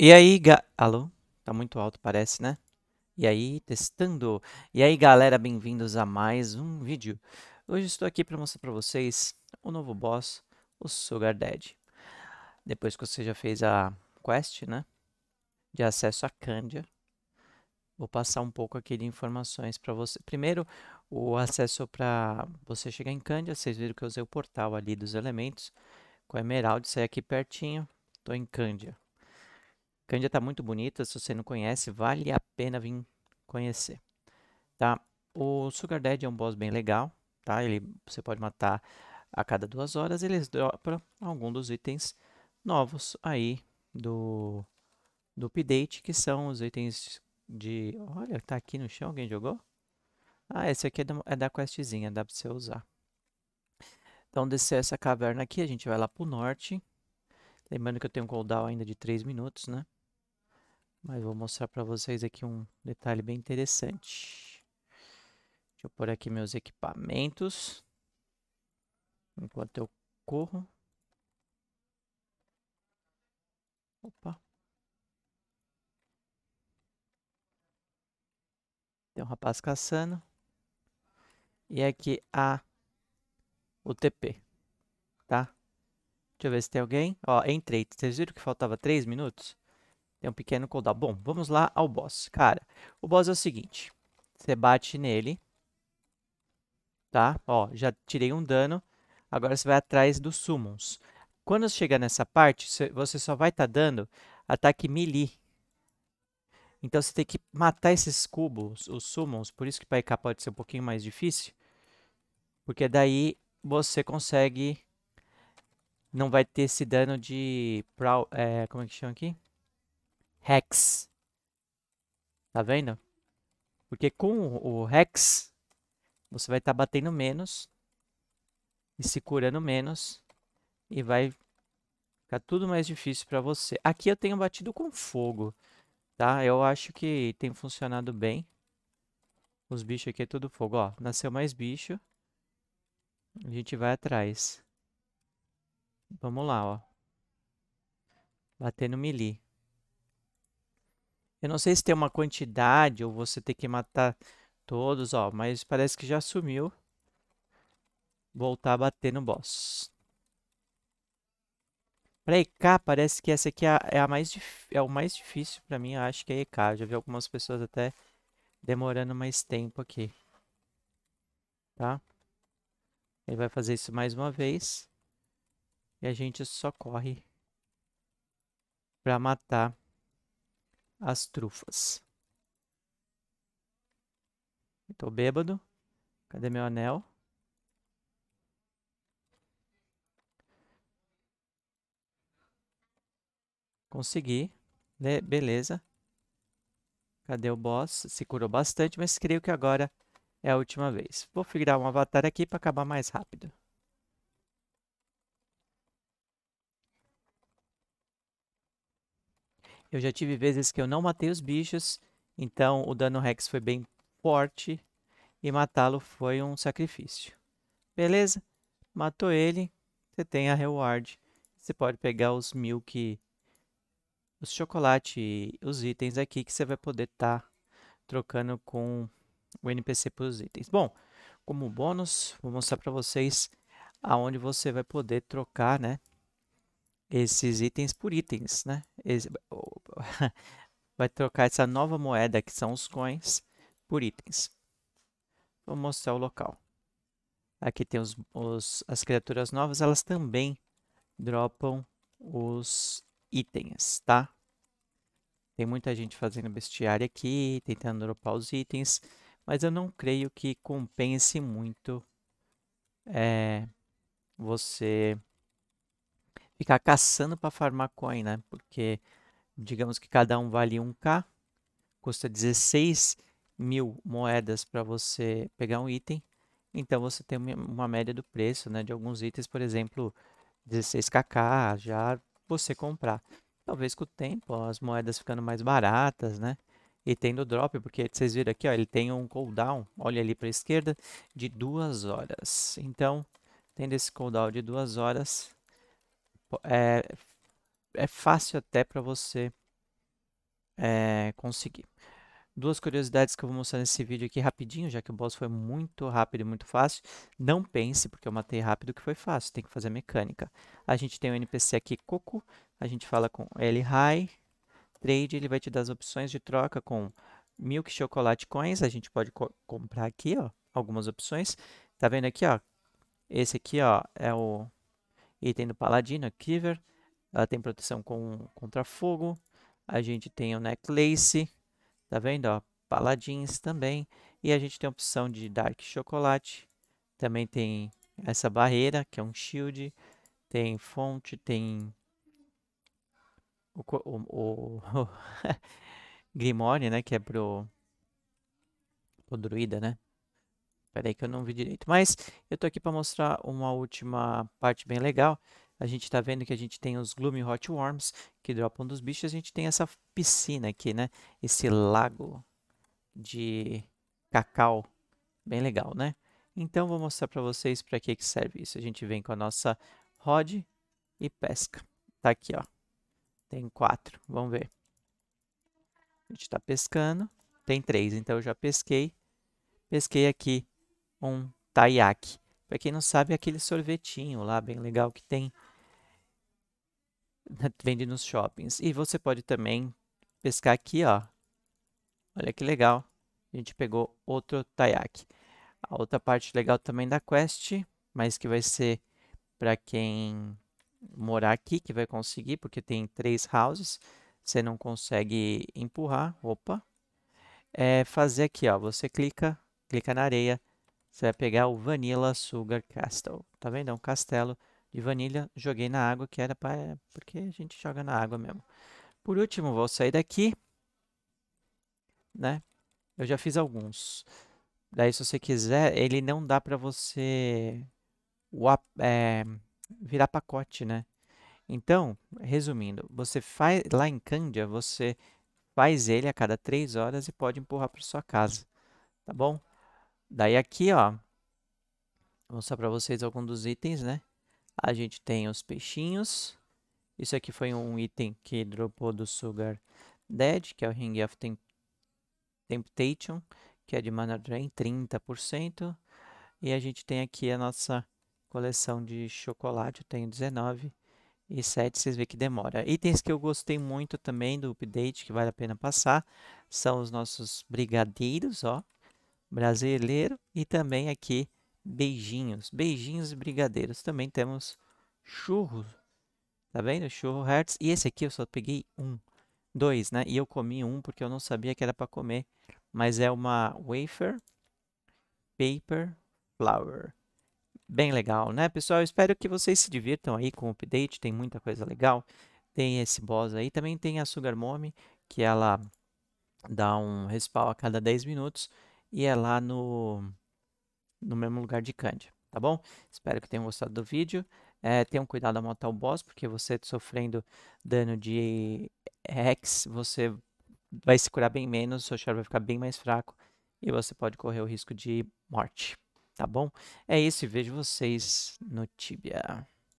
E aí, ga... alô? Tá muito alto, parece, né? E aí, testando. E aí, galera, bem-vindos a mais um vídeo. Hoje estou aqui para mostrar para vocês o novo boss, o Sugar Daddy. Depois que você já fez a quest, né? De acesso à Candia, vou passar um pouco aqui de informações para você. Primeiro, o acesso para você chegar em Candia, vocês viram que eu usei o portal ali dos elementos com a Emerald, saí aqui pertinho, Estou em Candia. Cândia está muito bonita, se você não conhece, vale a pena vir conhecer. Tá? O Sugar Dead é um boss bem legal, tá? Ele, você pode matar a cada duas horas, eles dropam algum dos itens novos aí do, do update, que são os itens de... Olha, tá aqui no chão, alguém jogou? Ah, esse aqui é da, é da questzinha, dá pra você usar. Então, descer essa caverna aqui, a gente vai lá pro norte. Lembrando que eu tenho um cooldown ainda de 3 minutos, né? Mas vou mostrar para vocês aqui um detalhe bem interessante. Deixa eu pôr aqui meus equipamentos. Enquanto eu corro. Opa. Tem um rapaz caçando. E aqui a UTP, tá? Deixa eu ver se tem alguém. Ó, entrei. Vocês viram que faltava 3 minutos? Tem um pequeno cooldown. Bom, vamos lá ao boss. Cara, o boss é o seguinte. Você bate nele. Tá? Ó, já tirei um dano. Agora você vai atrás dos summons. Quando chegar nessa parte, você só vai estar tá dando ataque melee. Então você tem que matar esses cubos, os summons. Por isso que para IK pode ser um pouquinho mais difícil. Porque daí você consegue... Não vai ter esse dano de... é, como é que chama aqui? hex. Tá vendo? Porque com o hex, você vai estar tá batendo menos e se curando menos e vai ficar tudo mais difícil para você. Aqui eu tenho batido com fogo, tá? Eu acho que tem funcionado bem. Os bichos aqui é tudo fogo, ó. Nasceu mais bicho. A gente vai atrás. Vamos lá, ó. Batendo melee. Eu não sei se tem uma quantidade ou você tem que matar todos, ó, mas parece que já sumiu. Voltar a bater no boss. Pra EK, parece que essa aqui é a, é a mais é o mais difícil pra mim, eu acho que é EK. Eu já vi algumas pessoas até demorando mais tempo aqui. Tá? Ele vai fazer isso mais uma vez. E a gente só corre pra matar as trufas. Estou bêbado. Cadê meu anel? Consegui. Né? Beleza. Cadê o boss? Se curou bastante, mas creio que agora é a última vez. Vou virar um avatar aqui para acabar mais rápido. Eu já tive vezes que eu não matei os bichos, então o dano Rex foi bem forte e matá-lo foi um sacrifício. Beleza? Matou ele, você tem a reward. Você pode pegar os milk, os chocolate e os itens aqui que você vai poder estar tá trocando com o NPC para os itens. Bom, como bônus, vou mostrar para vocês aonde você vai poder trocar, né? Esses itens por itens, né? vai trocar essa nova moeda, que são os coins, por itens. Vou mostrar o local. Aqui tem os, os, as criaturas novas, elas também dropam os itens, tá? Tem muita gente fazendo bestiário aqui, tentando dropar os itens, mas eu não creio que compense muito é, você ficar caçando para farmar coin, né? Porque digamos que cada um vale 1K, custa 16 mil moedas para você pegar um item, então você tem uma média do preço né, de alguns itens, por exemplo, 16kk, já você comprar. Talvez com o tempo, as moedas ficando mais baratas, né? E tendo drop, porque vocês viram aqui, ó, ele tem um cooldown, olha ali para a esquerda, de duas horas. Então, tendo esse cooldown de duas horas, é, é fácil até para você é, conseguir. Duas curiosidades que eu vou mostrar nesse vídeo aqui rapidinho, já que o boss foi muito rápido e muito fácil. Não pense, porque eu matei rápido, que foi fácil, tem que fazer mecânica. A gente tem o um NPC aqui, Coco, a gente fala com L High, Trade, ele vai te dar as opções de troca com Milk Chocolate Coins, a gente pode co comprar aqui, ó, algumas opções. Tá vendo aqui, ó? Esse aqui, ó, é o item do Paladino, Kiver. Ela tem proteção com, contra fogo. A gente tem o Necklace. Tá vendo? Ó, Paladins também. E a gente tem a opção de Dark Chocolate. Também tem essa barreira, que é um shield. Tem fonte, tem... O, o, o, o Grimório, né? Que é pro, pro druida, né? Peraí que eu não vi direito. Mas eu tô aqui para mostrar uma última parte bem legal, a gente está vendo que a gente tem os Gloomy Hot Worms, que dropam dos bichos, a gente tem essa piscina aqui, né? Esse lago de cacau, bem legal, né? Então, vou mostrar para vocês para que, que serve isso. A gente vem com a nossa rod e pesca. Tá aqui, ó. Tem quatro, vamos ver. A gente está pescando. Tem três, então eu já pesquei. Pesquei aqui um taiaque. Para quem não sabe, é aquele sorvetinho lá, bem legal, que tem vende nos shoppings. E você pode também pescar aqui, ó. Olha que legal. A gente pegou outro taiaque. A outra parte legal também da quest, mas que vai ser para quem morar aqui, que vai conseguir, porque tem três houses. Você não consegue empurrar. Opa. É fazer aqui, ó. Você clica, clica na areia. Você vai pegar o Vanilla Sugar Castle. Tá vendo? É um castelo de vanilha, joguei na água, que era para eh, porque a gente joga na água mesmo. Por último, vou sair daqui, né? Eu já fiz alguns. Daí, se você quiser, ele não dá para você é, virar pacote, né? Então, resumindo, você faz lá em Candia, você faz ele a cada três horas e pode empurrar para sua casa, tá bom? Daí aqui, ó, vou mostrar para vocês alguns dos itens, né? A gente tem os peixinhos. Isso aqui foi um item que dropou do Sugar Dead, que é o Ring of Temp Temptation, que é de Mana Drain, 30%. E a gente tem aqui a nossa coleção de chocolate, eu tenho 19 e 7, vocês veem que demora. Itens que eu gostei muito também do update, que vale a pena passar, são os nossos brigadeiros, ó, brasileiro, e também aqui beijinhos. Beijinhos e brigadeiros. Também temos churros. Tá vendo? Churro Hertz. E esse aqui eu só peguei um. Dois, né? E eu comi um porque eu não sabia que era para comer. Mas é uma wafer paper flower. Bem legal, né, pessoal? Eu espero que vocês se divirtam aí com o update. Tem muita coisa legal. Tem esse boss aí. Também tem a Sugar Mommy, que ela dá um respawn a cada 10 minutos. E é lá no no mesmo lugar de Cândia, tá bom? Espero que tenham gostado do vídeo. É, tenham cuidado ao matar o boss, porque você sofrendo dano de X, você vai se curar bem menos, seu char vai ficar bem mais fraco e você pode correr o risco de morte, tá bom? É isso e vejo vocês no Tibia.